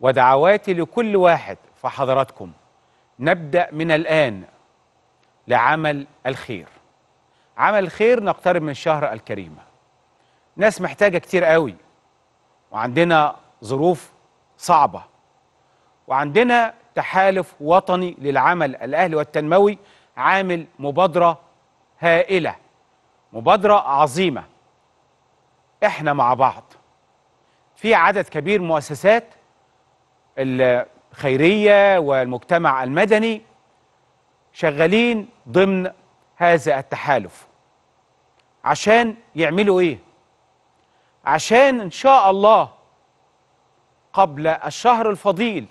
ودعواتي لكل واحد في حضراتكم نبدأ من الآن لعمل الخير عمل الخير نقترب من الشهر الكريمة ناس محتاجة كتير قوي وعندنا ظروف صعبة وعندنا تحالف وطني للعمل الأهلي والتنموي عامل مبادرة هائلة مبادرة عظيمة احنا مع بعض في عدد كبير مؤسسات الخيرية والمجتمع المدني شغالين ضمن هذا التحالف عشان يعملوا ايه عشان ان شاء الله قبل الشهر الفضيل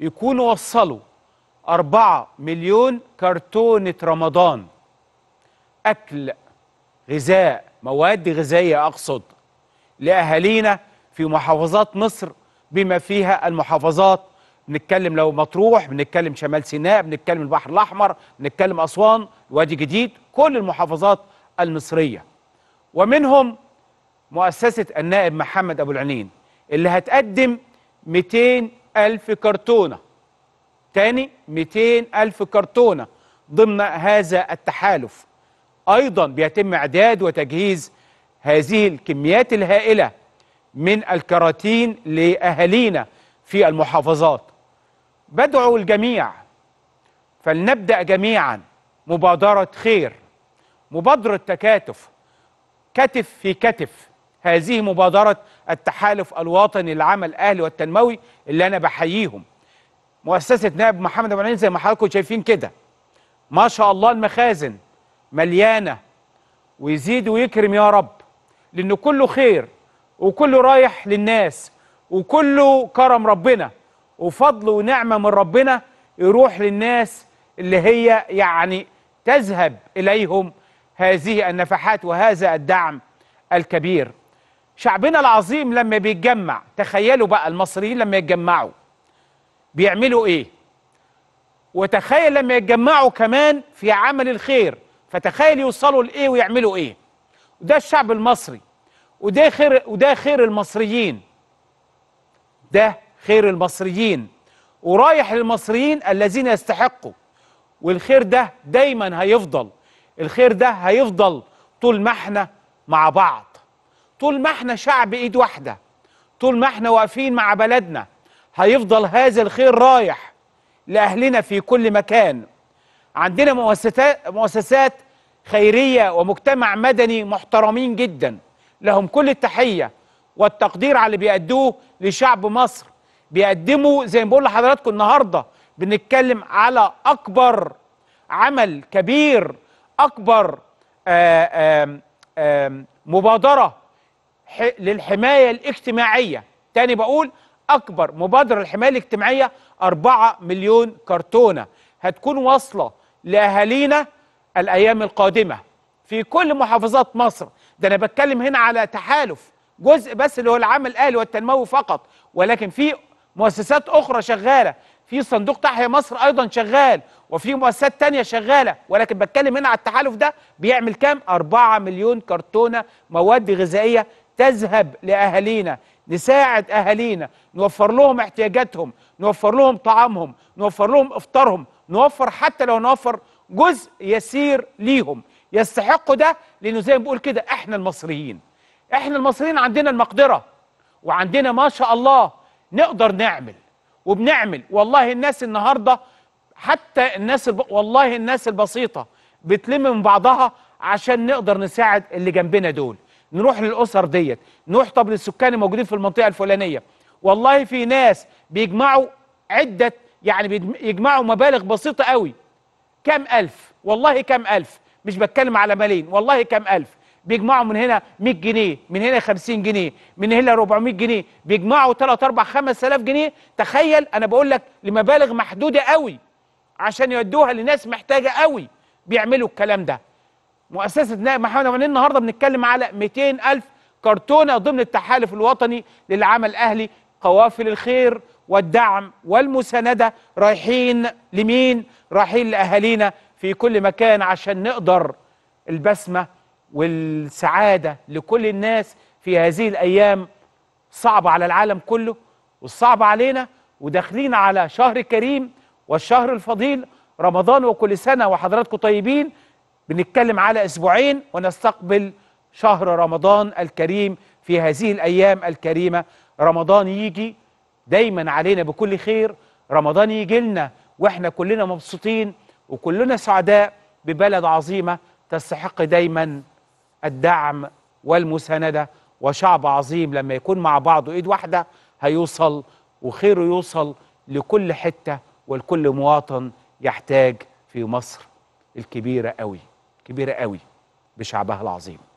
يكونوا وصلوا أربعة مليون كرتونة رمضان أكل غذاء مواد غذائية أقصد لأهالينا في محافظات مصر بما فيها المحافظات بنتكلم لو مطروح بنتكلم شمال سيناء بنتكلم البحر الأحمر بنتكلم أسوان وادي جديد كل المحافظات المصرية ومنهم مؤسسة النائب محمد أبو العنين اللي هتقدم 200 ألف كرتونة تاني 200 ألف كرتونة ضمن هذا التحالف أيضا بيتم إعداد وتجهيز هذه الكميات الهائلة من الكراتين لأهالينا في المحافظات بدعو الجميع فلنبدأ جميعا مبادرة خير مبادرة تكاتف كتف في كتف هذه مبادرة التحالف الوطني للعمل الأهلي والتنموي اللي أنا بحييهم مؤسسة نائب محمد أبو زي ما حضراتكم شايفين كده ما شاء الله المخازن مليانة ويزيد ويكرم يا رب لأن كله خير وكله رايح للناس وكله كرم ربنا وفضل ونعمة من ربنا يروح للناس اللي هي يعني تذهب إليهم هذه النفحات وهذا الدعم الكبير شعبنا العظيم لما بيتجمع تخيلوا بقى المصريين لما يتجمعوا بيعملوا ايه وتخيل لما يتجمعوا كمان في عمل الخير فتخيل يوصلوا لايه ويعملوا ايه وده الشعب المصري وده خير وده خير المصريين ده خير المصريين ورايح للمصريين الذين يستحقوا والخير ده دايما هيفضل الخير ده هيفضل طول ما احنا مع بعض طول ما احنا شعب ايد واحده طول ما احنا واقفين مع بلدنا هيفضل هذا الخير رايح لاهلنا في كل مكان عندنا مؤسسات مؤسسات خيريه ومجتمع مدني محترمين جدا لهم كل التحية والتقدير على اللي بيأدوه لشعب مصر بيقدموا زي ما بقول لحضراتكم النهاردة بنتكلم على أكبر عمل كبير أكبر آآ آه، آآ مبادرة للحماية الاجتماعية تاني بقول أكبر مبادرة للحماية الاجتماعية 4 مليون كرتونة هتكون واصلة لأهالينا الأيام القادمة في كل محافظات مصر ده انا بتكلم هنا على تحالف جزء بس اللي هو العام الاهلي والتنموي فقط ولكن في مؤسسات اخرى شغاله في صندوق تحيا مصر ايضا شغال وفي مؤسسات تانية شغاله ولكن بتكلم هنا على التحالف ده بيعمل كام 4 مليون كرتونه مواد غذائيه تذهب لاهالينا نساعد اهالينا نوفر لهم احتياجاتهم نوفر لهم طعامهم نوفر لهم افطارهم نوفر حتى لو نوفر جزء يسير ليهم يستحقوا ده لانه زي ما بقول كده احنا المصريين احنا المصريين عندنا المقدره وعندنا ما شاء الله نقدر نعمل وبنعمل والله الناس النهارده حتى الناس الب... والله الناس البسيطه بتلم من بعضها عشان نقدر نساعد اللي جنبنا دول نروح للاسر ديت نروح طب للسكان الموجودين في المنطقه الفلانيه والله في ناس بيجمعوا عده يعني بيجمعوا مبالغ بسيطه قوي كام الف والله كام الف مش بتكلم على ملايين والله كام ألف بيجمعوا من هنا 100 جنيه من هنا 50 جنيه من هنا 400 جنيه بيجمعوا 3 4 5000 جنيه تخيل انا بقول لك لمبالغ محدوده قوي عشان يودوها لناس محتاجه قوي بيعملوا الكلام ده مؤسسه نائب عمانين إيه النهارده بنتكلم على 200000 كرتونه ضمن التحالف الوطني للعمل الاهلي قوافل الخير والدعم والمسانده رايحين لمين رايحين لاهالينا في كل مكان عشان نقدر البسمة والسعادة لكل الناس في هذه الأيام صعبة على العالم كله والصعبة علينا وداخلين على شهر كريم والشهر الفضيل رمضان وكل سنة وحضراتكم طيبين بنتكلم على أسبوعين ونستقبل شهر رمضان الكريم في هذه الأيام الكريمة رمضان يجي دايما علينا بكل خير رمضان يجي لنا وإحنا كلنا مبسوطين وكلنا سعداء ببلد عظيمة تستحق دايما الدعم والمساندة وشعب عظيم لما يكون مع بعضه ايد واحدة هيوصل وخيره يوصل لكل حتة ولكل مواطن يحتاج في مصر الكبيرة قوي كبيرة قوي بشعبها العظيم